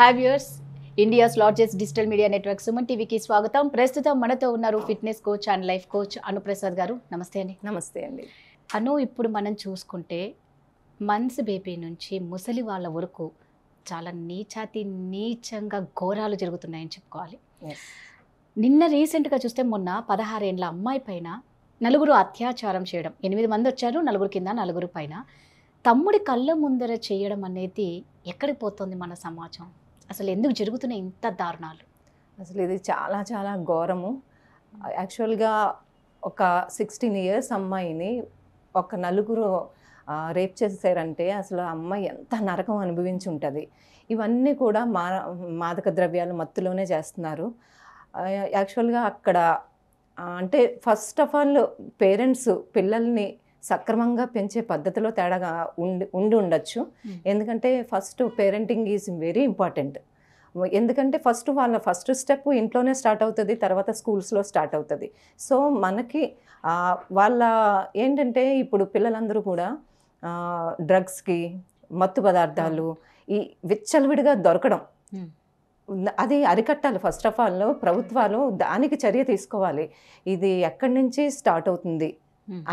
హ్యావ్యూర్స్ India's largest digital media network Suman టీవీకి స్వాగతం ప్రస్తుతం మనతో ఉన్నారు fitness coach and life coach Anuprasad గారు నమస్తే అండి నమస్తే అండి అను ఇప్పుడు మనం చూసుకుంటే మన్స్ బేబీ నుంచి ముసలి వాళ్ళ వరకు చాలా నీచాతి నీచంగా ఘోరాలు జరుగుతున్నాయని చెప్పుకోవాలి నిన్న రీసెంట్గా చూస్తే మొన్న పదహారేండ్ల అమ్మాయి పైన నలుగురు అత్యాచారం చేయడం ఎనిమిది మంది వచ్చారు నలుగురు కింద నలుగురు పైన తమ్ముడి కళ్ళ ముందర చేయడం అనేది ఎక్కడికి పోతుంది మన సమాజం అసలు ఎందుకు జరుగుతున్నాయి ఇంత దారుణాలు అసలు ఇది చాలా చాలా ఘోరము యాక్చువల్గా ఒక సిక్స్టీన్ ఇయర్స్ అమ్మాయిని ఒక నలుగురు రేప్ చేసేసారంటే అసలు అమ్మాయి ఎంత నరకం అనుభవించి ఉంటుంది ఇవన్నీ కూడా మా మాదక ద్రవ్యాలు మత్తులోనే చేస్తున్నారు యాక్చువల్గా అక్కడ అంటే ఫస్ట్ ఆఫ్ ఆల్ పేరెంట్స్ పిల్లల్ని సక్రమంగా పెంచే పద్ధతిలో తేడాగా ఉండి ఉండి ఉండొచ్చు ఎందుకంటే first parenting is very important ఎందుకంటే ఫస్ట్ వాళ్ళ ఫస్ట్ స్టెప్ ఇంట్లోనే స్టార్ట్ అవుతుంది తర్వాత స్కూల్స్లో స్టార్ట్ అవుతుంది సో మనకి వాళ్ళ ఏంటంటే ఇప్పుడు పిల్లలందరూ కూడా డ్రగ్స్కి మత్తు పదార్థాలు ఈ విచ్చలవిడిగా దొరకడం అది అరికట్టాలి ఫస్ట్ ఆఫ్ ఆల్ ప్రభుత్వాలు దానికి చర్య తీసుకోవాలి ఇది ఎక్కడి నుంచి స్టార్ట్ అవుతుంది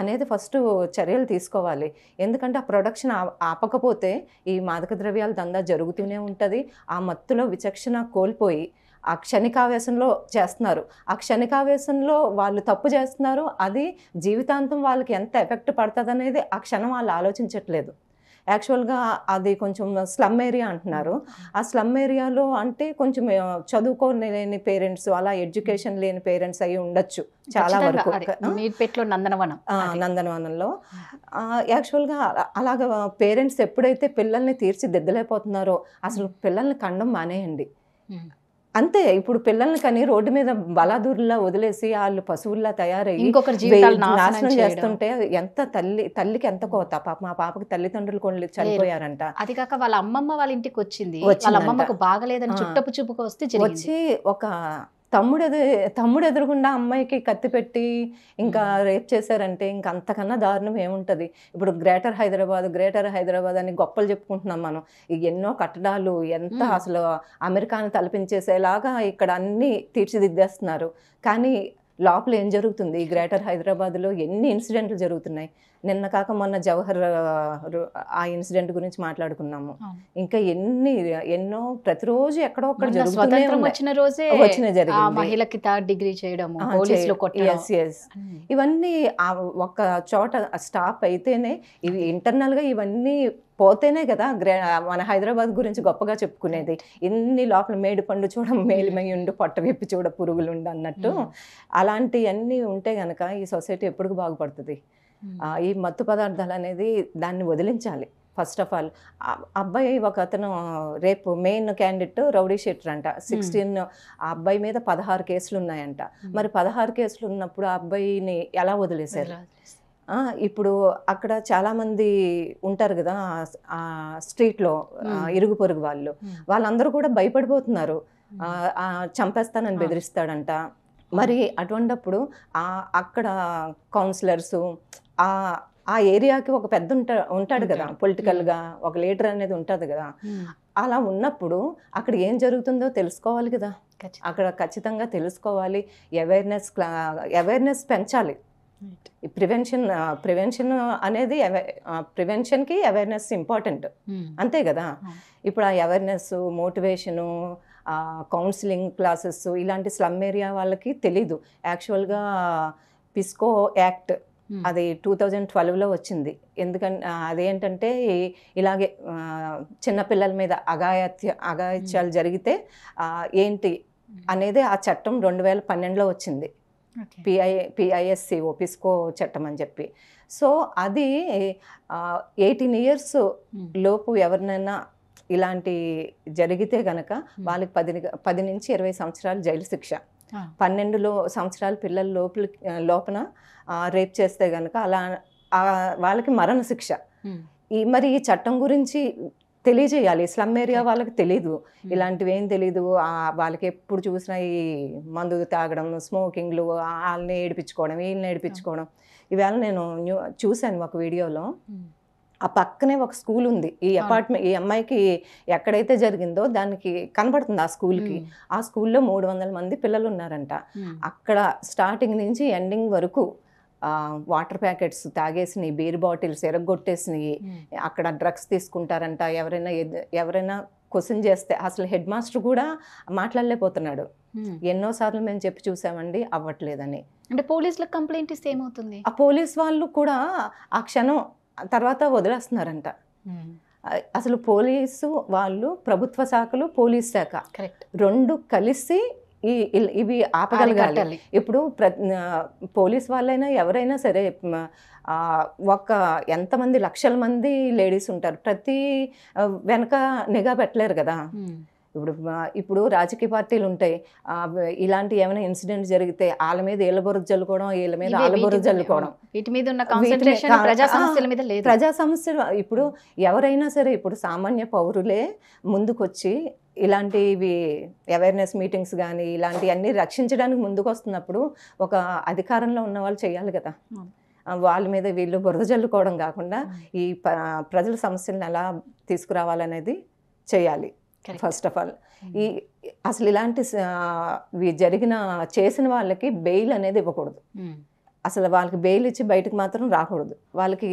అనేది ఫస్ట్ చర్యలు తీసుకోవాలి ఎందుకంటే ఆ ప్రొడక్షన్ ఆపకపోతే ఈ మాదక ద్రవ్యాల దందా జరుగుతూనే ఉంటుంది ఆ మత్తులో విచక్షణ కోల్పోయి ఆ క్షణికావేశంలో చేస్తున్నారు ఆ క్షణికావేశంలో వాళ్ళు తప్పు చేస్తున్నారు అది జీవితాంతం వాళ్ళకి ఎంత ఎఫెక్ట్ పడుతుంది అనేది ఆ క్షణం వాళ్ళు ఆలోచించట్లేదు యాక్చువల్గా అది కొంచెం స్లమ్ ఏరియా అంటున్నారు ఆ స్లమ్ ఏరియాలో అంటే కొంచెం చదువుకోలేని పేరెంట్స్ అలా ఎడ్యుకేషన్ hmm. లేని పేరెంట్స్ అయి ఉండొచ్చు చాలా వరకు నందనవనం నందనవనంలో hmm. యాక్చువల్గా అలాగ పేరెంట్స్ ఎప్పుడైతే పిల్లల్ని తీర్చిదిద్దలేకపోతున్నారో అసలు hmm. పిల్లల్ని కండం మానేయండి అంతే ఇప్పుడు పిల్లల్ని కానీ రోడ్డు మీద బలాదూరులా వదిలేసి వాళ్ళు పశువుల్లా తయారయ్యి నాశనం చేస్తుంటే ఎంత తల్లి తల్లికి ఎంత కోత పాప మా పాపకి తల్లిదండ్రులు కొన్ని చనిపోయారంట అది కాక వాళ్ళ అమ్మమ్మ వాళ్ళ ఇంటికి వచ్చింది వాళ్ళ అమ్మమ్మకు బాగలేదని చుట్టపు చూపుకు వస్తే వచ్చి ఒక తమ్ముడు ఎదు తమ్ముడు ఎదురుకుండా అమ్మాయికి కత్తి పెట్టి ఇంకా రేప్ చేశారంటే ఇంకా అంతకన్నా దారుణం ఏముంటుంది ఇప్పుడు గ్రేటర్ హైదరాబాద్ గ్రేటర్ హైదరాబాద్ అని గొప్పలు చెప్పుకుంటున్నాం మనం ఎన్నో కట్టడాలు ఎంత అసలు అమెరికాను తలపించేసేలాగా ఇక్కడ అన్నీ తీర్చిదిద్దేస్తున్నారు కానీ లోపల ఏం జరుగుతుంది గ్రేటర్ హైదరాబాద్లో ఎన్ని ఇన్సిడెంట్లు జరుగుతున్నాయి నిన్న కాక మొన్న జవహర్ ఆ ఇన్సిడెంట్ గురించి మాట్లాడుకున్నాము ఇంకా ఎన్ని ఎన్నో ప్రతిరోజు ఎక్కడో ఒక్కడ వచ్చిన రోజే వచ్చిన మహిళకి థర్డ్ డిగ్రీ ఇవన్నీ ఒక చోట స్టాప్ అయితేనే ఇవి ఇంటర్నల్ గా ఇవన్నీ పోతేనే కదా మన హైదరాబాద్ గురించి గొప్పగా చెప్పుకునేది ఇన్ని లోపల మేడి పండు చూడ మేలిమై ఉండు పొట్ట విప్పి చూడ పురుగులు ఉండు అన్నట్టు అలాంటివన్నీ ఉంటే గనక ఈ సొసైటీ ఎప్పుడు బాగుపడుతుంది ఈ మత్తు పదార్థాలు అనేది దాన్ని వదిలించాలి ఫస్ట్ ఆఫ్ ఆల్ అబ్బాయి ఒక అతను రేపు మెయిన్ క్యాండిడేట్ రౌడీ షెట్టర్ అంట సిక్స్టీన్ ఆ అబ్బాయి మీద పదహారు కేసులు ఉన్నాయంట మరి పదహారు కేసులు ఉన్నప్పుడు ఆ అబ్బాయిని ఎలా వదిలేశారు ఇప్పుడు అక్కడ చాలామంది ఉంటారు కదా ఆ స్ట్రీట్లో ఇరుగు పొరుగు వాళ్ళు వాళ్ళందరూ కూడా భయపడిపోతున్నారు చంపేస్తానని బెదిరిస్తాడంట మరి అటువంటప్పుడు అక్కడ కౌన్సిలర్సు ఆ ఏరియాకి ఒక పెద్ద ఉంటా ఉంటాడు కదా పొలిటికల్గా ఒక లీడర్ అనేది ఉంటుంది కదా అలా ఉన్నప్పుడు అక్కడ ఏం జరుగుతుందో తెలుసుకోవాలి కదా అక్కడ ఖచ్చితంగా తెలుసుకోవాలి అవేర్నెస్ అవేర్నెస్ పెంచాలి ప్రివెన్షన్ ప్రివెన్షన్ అనేది ప్రివెన్షన్కి అవేర్నెస్ ఇంపార్టెంట్ అంతే కదా ఇప్పుడు ఆ అవేర్నెస్ మోటివేషను కౌన్సిలింగ్ క్లాసెస్ ఇలాంటి స్లమ్ ఏరియా వాళ్ళకి తెలీదు యాక్చువల్గా పిస్కో యాక్ట్ అది టూ థౌజండ్ ట్వెల్వ్లో వచ్చింది ఎందుకంటే అదేంటంటే ఇలాగే చిన్నపిల్లల మీద అగాయత్య అగాయత్యాలు hmm. జరిగితే ఏంటి hmm. అనేది ఆ చట్టం రెండు వేల పన్నెండులో వచ్చింది పిఐ పిఐఎస్సి ఓపిస్కో చట్టం అని చెప్పి సో అది ఎయిటీన్ ఇయర్స్ లోపు ఎవరినైనా ఇలాంటి జరిగితే గనక వాళ్ళకి పది పది నుంచి ఇరవై సంవత్సరాలు జైలు శిక్ష పన్నెండులో సంవత్సరాలు పిల్లల లోపల లోపల రేప్ చేస్తే గనక అలా వాళ్ళకి మరణ శిక్ష ఈ మరి ఈ చట్టం గురించి తెలియజేయాలి స్లమ్ ఏరియా వాళ్ళకి తెలీదు hmm. ఇలాంటివి ఏం తెలీదు వాళ్ళకి ఎప్పుడు చూసినా ఈ మందు తాగడం స్మోకింగ్లు వాళ్ళని ఏడిపించుకోవడం వీళ్ళని hmm. ఏడిపించుకోవడం ఇవాళ నేను చూశాను ఒక వీడియోలో hmm. ఆ పక్కనే ఒక స్కూల్ ఉంది ఈ అపార్ట్మెంట్ ఈ అమ్మాయికి ఎక్కడైతే జరిగిందో దానికి కనబడుతుంది ఆ స్కూల్కి ఆ స్కూల్లో మూడు వందల మంది పిల్లలు ఉన్నారంట అక్కడ స్టార్టింగ్ నుంచి ఎండింగ్ వరకు వాటర్ ప్యాకెట్స్ తాగేసినాయి బీర్ బాటిల్స్ ఎరగొట్టేసినాయి hmm. అక్కడ డ్రగ్స్ తీసుకుంటారంట ఎవరైనా ఎవరైనా క్వశ్చన్ చేస్తే అసలు హెడ్ మాస్టర్ కూడా మాట్లాడలేకపోతున్నాడు hmm. ఎన్నోసార్లు మేము చెప్పి చూసామండి అవ్వట్లేదని అంటే పోలీసులకు కంప్లైంట్ ఇస్తే ఏమవుతుంది ఆ పోలీస్ వాళ్ళు కూడా ఆ క్షణం తర్వాత వదిలేస్తున్నారంట hmm. అసలు పోలీసు వాళ్ళు ప్రభుత్వ శాఖలు పోలీస్ శాఖ కరెక్ట్ రెండు కలిసి ఈ ఇవి ఆపగలగాలి ఇప్పుడు ప్ర పోలీస్ వాళ్ళైనా ఎవరైనా సరే ఒక ఎంతమంది లక్షల మంది లేడీస్ ఉంటారు ప్రతి వెనక నిఘా పెట్టలేరు కదా ఇప్పుడు ఇప్పుడు రాజకీయ పార్టీలు ఉంటాయి ఇలాంటి ఏమైనా ఇన్సిడెంట్ జరిగితే వాళ్ళ మీద వీళ్ళ బొరుగు చల్లుకోవడం వీళ్ళ మీద వాళ్ళ బొరుగు చల్లుకోవడం వీటి మీద ఉన్న ప్రజా సమస్యల మీద లేదు ప్రజా సమస్యలు ఇప్పుడు ఎవరైనా సరే ఇప్పుడు సామాన్య పౌరులే ముందుకొచ్చి ఇలాంటివి అవేర్నెస్ మీటింగ్స్ కానీ ఇలాంటివన్నీ రక్షించడానికి ముందుకు వస్తున్నప్పుడు ఒక అధికారంలో ఉన్న వాళ్ళు చేయాలి కదా వాళ్ళ మీద వీళ్ళు బురద జల్లుకోవడం కాకుండా ఈ ప్రజల సమస్యలను ఎలా తీసుకురావాలనేది చేయాలి ఫస్ట్ ఆఫ్ ఆల్ ఈ అసలు ఇలాంటి జరిగిన చేసిన వాళ్ళకి బెయిల్ అనేది ఇవ్వకూడదు అసలు వాళ్ళకి బెయిల్ ఇచ్చి బయటకు మాత్రం రాకూడదు వాళ్ళకి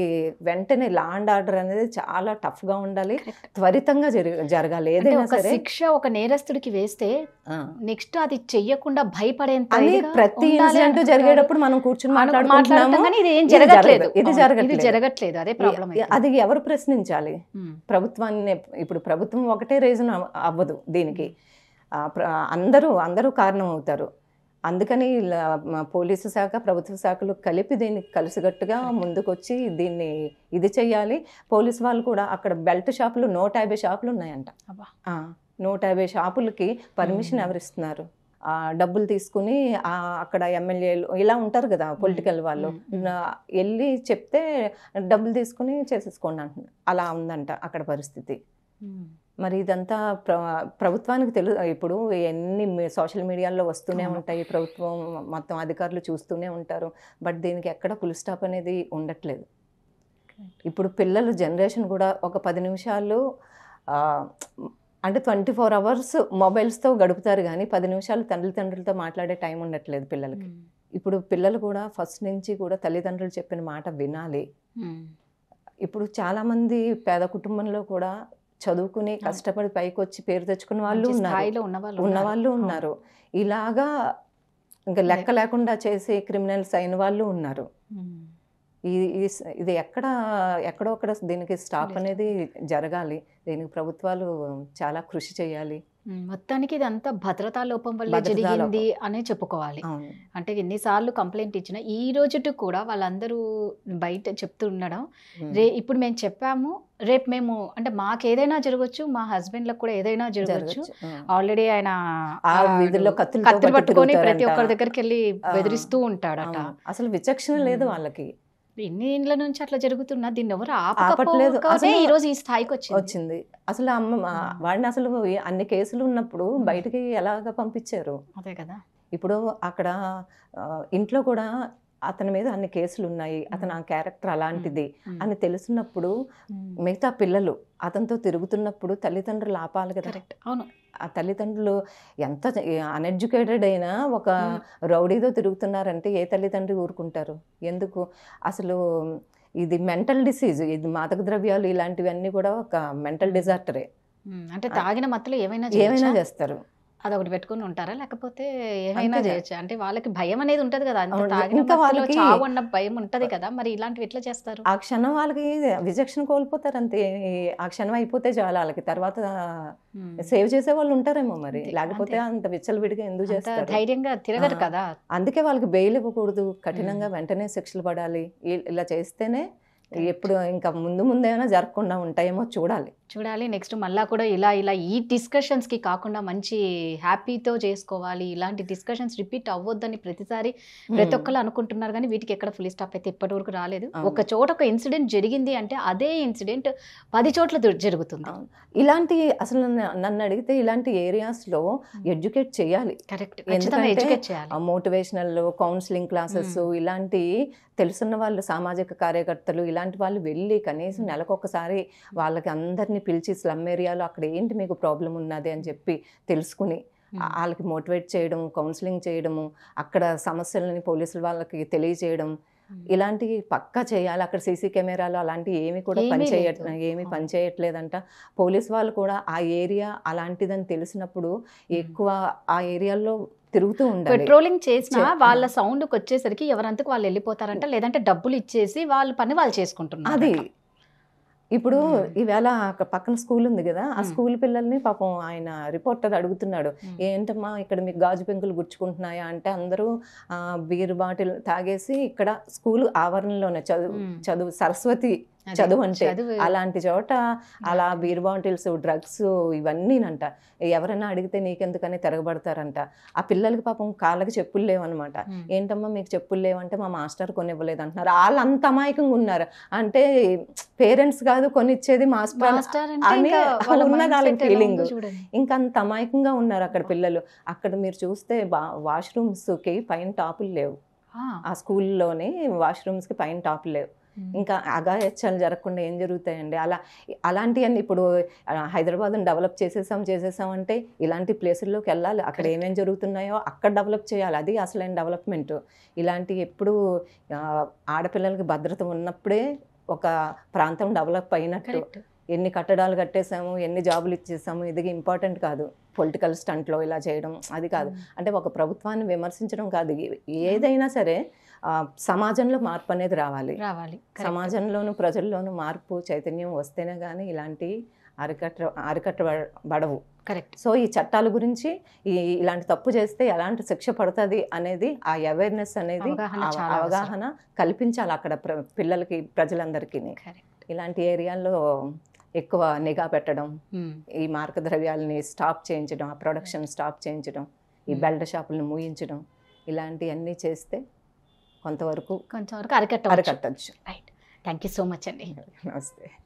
వెంటనే లా అండ్ ఆర్డర్ అనేది చాలా టఫ్గా ఉండాలి త్వరితంగా జరగాలి ఏదైనా శిక్ష ఒక నేరస్తుడికి వేస్తే నెక్స్ట్ అది చెయ్యకుండా భయపడేంత ప్రతి ఇన్సిడెంట్ జరిగేటప్పుడు మనం కూర్చొని మాట్లాడుకుంటున్నాము జరగట్లేదు ఇది జరగట్లేదు జరగట్లేదు అదే ప్రాబ్లం అది ఎవరు ప్రశ్నించాలి ప్రభుత్వాన్ని ఇప్పుడు ప్రభుత్వం ఒకటే రీజన్ అవ్వదు దీనికి అందరూ అందరూ కారణం అవుతారు అందుకని పోలీసు శాఖ ప్రభుత్వ శాఖలు కలిపి దీన్ని కలిసిగట్టుగా ముందుకొచ్చి దీన్ని ఇది చేయాలి పోలీసు వాళ్ళు కూడా అక్కడ బెల్ట్ షాపులు నూట యాభై షాపులు ఉన్నాయంట నూట యాభై షాపులకి పర్మిషన్ ఎవరిస్తున్నారు డబ్బులు తీసుకుని అక్కడ ఎమ్మెల్యేలు ఇలా ఉంటారు కదా పొలిటికల్ వాళ్ళు వెళ్ళి చెప్తే డబ్బులు తీసుకుని చేసేసుకోండి అంటున్నారు అలా ఉందంట అక్కడ పరిస్థితి మరి ఇదంతా ప్ర ప్రభుత్వానికి తెలు ఇప్పుడు ఎన్ని సోషల్ మీడియాలో వస్తూనే ఉంటాయి ప్రభుత్వం మొత్తం అధికారులు చూస్తూనే ఉంటారు బట్ దీనికి ఎక్కడ ఫుల్ స్టాప్ అనేది ఉండట్లేదు ఇప్పుడు పిల్లలు జనరేషన్ కూడా ఒక పది నిమిషాలు అంటే ట్వంటీ ఫోర్ అవర్స్ మొబైల్స్తో గడుపుతారు కానీ పది నిమిషాలు తల్లిదండ్రులతో మాట్లాడే టైం ఉండట్లేదు పిల్లలకి hmm. ఇప్పుడు పిల్లలు కూడా ఫస్ట్ నుంచి కూడా తల్లిదండ్రులు చెప్పిన మాట వినాలి hmm. ఇప్పుడు చాలామంది పేద కుటుంబంలో కూడా చదువుకుని కష్టపడి పైకి వచ్చి పేరు తెచ్చుకున్న వాళ్ళు ఉన్నారు ఉన్న వాళ్ళు ఉన్నారు ఇలాగా ఇంకా లెక్క లేకుండా చేసి క్రిమినల్స్ అయిన వాళ్ళు ఉన్నారు ఇది ఎక్కడ ఎక్కడోక్కడ దీనికి స్టాప్ అనేది జరగాలి దీనికి ప్రభుత్వాలు చాలా కృషి చేయాలి మొత్తానికి ఇదంతా భద్రతా లోపం వల్ల జరిగింది అనే చెప్పుకోవాలి అంటే ఎన్నిసార్లు కంప్లైంట్ ఇచ్చిన ఈ రోజుటి కూడా వాళ్ళందరూ బయట చెప్తూ ఉండడం రే ఇప్పుడు మేము చెప్పాము రేపు మేము అంటే మాకు ఏదైనా జరగవచ్చు మా హస్బెండ్ లకు కూడా ఏదైనా జరగవచ్చు ఆల్రెడీ ఆయన కత్తులు పట్టుకొని ప్రతి ఒక్కరి దగ్గరికి వెళ్ళి బెదిరిస్తూ ఉంటాడట అసలు విచక్షణ లేదు వాళ్ళకి ఎన్ని ఇండ్ల నుంచి అట్లా జరుగుతున్నా దీన్ని ఎవరు ఆపట్లేదు ఈ రోజు ఈ స్థాయికి వచ్చింది వచ్చింది అసలు అమ్మ వాడిని అసలు అన్ని కేసులు ఉన్నప్పుడు బయటకి ఎలాగ పంపించారు అదే కదా ఇప్పుడు అక్కడ ఇంట్లో కూడా అతని మీద అన్ని కేసులు ఉన్నాయి అతను ఆ క్యారెక్టర్ అలాంటిది అని తెలుసున్నప్పుడు మిగతా పిల్లలు అతనితో తిరుగుతున్నప్పుడు తల్లిదండ్రులు ఆపాలి కదా అవును ఆ తల్లిదండ్రులు ఎంత అన్ఎడ్యుకేటెడ్ అయినా ఒక రౌడీతో తిరుగుతున్నారంటే ఏ తల్లిదండ్రి ఊరుకుంటారు ఎందుకు అసలు ఇది మెంటల్ డిసీజ్ ఇది మాదక ద్రవ్యాలు ఇలాంటివన్నీ కూడా ఒక మెంటల్ డిజార్టరే అంటే తాగిన మత్తులు ఏమైనా ఏమైనా చేస్తారు అదొకటి పెట్టుకుని ఉంటారా లేకపోతే ఏమైనా చేయొచ్చు అంటే వాళ్ళకి భయం అనేది ఉంటది కదా ఇంకా వాళ్ళకి ఉన్న భయం ఉంటది కదా మరి ఇలాంటివి ఎట్లా చేస్తారు ఆ క్షణం వాళ్ళకి విజక్షణ కోల్పోతారు అంతే ఆ క్షణం అయిపోతే చాలా వాళ్ళకి తర్వాత సేవ్ చేసే వాళ్ళు ఉంటారేమో మరి లేకపోతే అంత విడిగా ఎందుకు చేస్తారు ధైర్యంగా తిరగరు కదా అందుకే వాళ్ళకి బెయిల్ ఇవ్వకూడదు కఠినంగా వెంటనే శిక్షలు పడాలి ఇలా చేస్తేనే ఎప్పుడు ఇంకా ముందు ముందేమైనా జరగకుండా ఉంటాయేమో చూడాలి చూడాలి నెక్స్ట్ మళ్ళా కూడా ఇలా ఇలా ఈ డిస్కషన్స్కి కాకుండా మంచి హ్యాపీతో చేసుకోవాలి ఇలాంటి డిస్కషన్స్ రిపీట్ అవ్వద్దని ప్రతిసారి ప్రతి ఒక్కరు అనుకుంటున్నారు కానీ వీటికి ఎక్కడ ఫుల్ స్టాప్ అయితే ఇప్పటి వరకు రాలేదు ఒక చోట ఒక ఇన్సిడెంట్ జరిగింది అంటే అదే ఇన్సిడెంట్ పది చోట్ల జరుగుతుంది ఇలాంటి అసలు నన్ను అడిగితే ఇలాంటి ఏరియాస్లో ఎడ్యుకేట్ చేయాలి కరెక్ట్ ఎడ్యుకేట్ చేయాలి మోటివేషనల్ కౌన్సిలింగ్ క్లాసెస్ ఇలాంటి తెలుసున్న వాళ్ళు సామాజిక కార్యకర్తలు ఇలాంటి వాళ్ళు వెళ్ళి కనీసం నెలకొకసారి వాళ్ళకి అందరినీ పిలిచి స్లమ్ ఏరియాలో అక్కడ ఏంటి మీకు ప్రాబ్లం ఉన్నది అని చెప్పి తెలుసుకుని వాళ్ళకి మోటివేట్ చేయడం కౌన్సిలింగ్ చేయడము అక్కడ సమస్యలని పోలీసుల వాళ్ళకి తెలియజేయడం ఇలాంటివి పక్కా చేయాలి అక్కడ సీసీ కెమెరాలు అలాంటివి ఏమి కూడా పనిచేయట్లేదు ఏమి పనిచేయట్లేదంట పోలీస్ వాళ్ళు కూడా ఆ ఏరియా అలాంటిదని తెలిసినప్పుడు ఎక్కువ ఆ ఏరియాలో తిరుగుతూ ఉండాలి పెట్రోలింగ్ చేసిన వాళ్ళ సౌండ్కి వచ్చేసరికి ఎవరంతకు వాళ్ళు వెళ్ళిపోతారంట లేదంటే డబ్బులు ఇచ్చేసి వాళ్ళ పని వాళ్ళు చేసుకుంటున్నారు అది ఇప్పుడు ఈవేళ పక్కన స్కూల్ ఉంది కదా ఆ స్కూల్ పిల్లల్ని పాపం ఆయన రిపోర్టర్ అడుగుతున్నాడు ఏంటమ్మా ఇక్కడ మీకు గాజు పెంకులు గుచ్చుకుంటున్నాయా అంటే అందరూ బీర్ బాటిల్ తాగేసి ఇక్కడ స్కూల్ ఆవరణలోనే చదువు చదువు సరస్వతి చదువు అంటే అలాంటి చోట అలా బీర్ బాటిల్స్ డ్రగ్స్ ఇవన్నీనంట ఎవరైనా అడిగితే నీకెందుకని తిరగబడతారంట ఆ పిల్లలకి పాపం కాళ్ళకి చెప్పులు లేవన్నమాట ఏంటమ్మా మీకు చెప్పులు లేవంటే మా మాస్టర్ కొని ఇవ్వలేదు అంటున్నారు వాళ్ళు అంత అమాయకంగా ఉన్నారు అంటే పేరెంట్స్ కాదు కొనిచ్చేది మాస్టర్ అని ఉన్నది వాళ్ళ అమాయకంగా ఉన్నారు అక్కడ పిల్లలు అక్కడ మీరు చూస్తే బా వాష్రూమ్స్కి పైన టాపులు లేవు ఆ స్కూల్లోనే వాష్రూమ్స్కి పైన టాపులు లేవు ఇంకా అగాహత్యాలు జరగకుండా ఏం జరుగుతాయండి అలా అలాంటివన్నీ ఇప్పుడు హైదరాబాద్ని డెవలప్ చేసేసాం చేసేసాం అంటే ఇలాంటి ప్లేసుల్లోకి వెళ్ళాలి అక్కడ ఏమేమి జరుగుతున్నాయో అక్కడ డెవలప్ చేయాలి అది అసలైన డెవలప్మెంట్ ఇలాంటి ఎప్పుడు ఆడపిల్లలకి భద్రత ఉన్నప్పుడే ఒక ప్రాంతం డెవలప్ అయినట్టు ఎన్ని కట్టడాలు కట్టేసాము ఎన్ని జాబులు ఇచ్చేసాము ఇది ఇంపార్టెంట్ కాదు పొలిటికల్ స్టంట్లో ఇలా చేయడం అది కాదు అంటే ఒక ప్రభుత్వాన్ని విమర్శించడం కాదు ఏదైనా సరే సమాజంలో మార్పు అనేది రావాలి రావాలి సమాజంలోను ప్రజల్లోనూ మార్పు చైతన్యం వస్తేనే కానీ ఇలాంటి అరికట్ట అరికట్టబడవు కరెక్ట్ సో ఈ చట్టాల గురించి ఈ ఇలాంటి తప్పు చేస్తే ఎలాంటి శిక్ష పడుతుంది అనేది ఆ అవేర్నెస్ అనేది అవగాహన కల్పించాలి అక్కడ పిల్లలకి ప్రజలందరికీ ఇలాంటి ఏరియాల్లో ఎక్కువ నిఘా పెట్టడం hmm. ఈ మార్క ద్రవ్యాలని స్టాప్ చేయించడం ఆ ప్రొడక్షన్ స్టాప్ hmm. చేయించడం ఈ hmm. బెల్ట్ షాపులను మూయించడం ఇలాంటివన్నీ చేస్తే కొంతవరకు కొంచెం వరకు అరికట్టచ్చు right thank you so much అండి నమస్తే